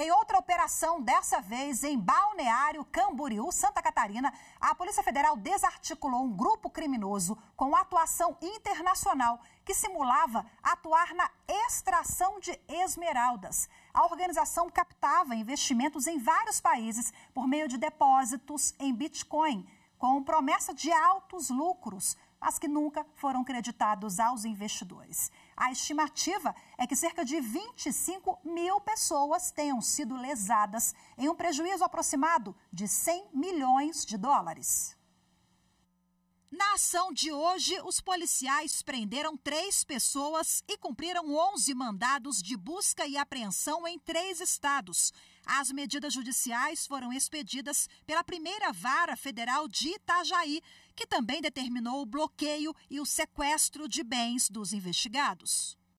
Em outra operação, dessa vez em Balneário Camboriú, Santa Catarina, a Polícia Federal desarticulou um grupo criminoso com atuação internacional que simulava atuar na extração de esmeraldas. A organização captava investimentos em vários países por meio de depósitos em Bitcoin, com promessa de altos lucros mas que nunca foram creditados aos investidores. A estimativa é que cerca de 25 mil pessoas tenham sido lesadas em um prejuízo aproximado de 100 milhões de dólares. Na ação de hoje, os policiais prenderam três pessoas e cumpriram 11 mandados de busca e apreensão em três estados. As medidas judiciais foram expedidas pela primeira vara federal de Itajaí que também determinou o bloqueio e o sequestro de bens dos investigados.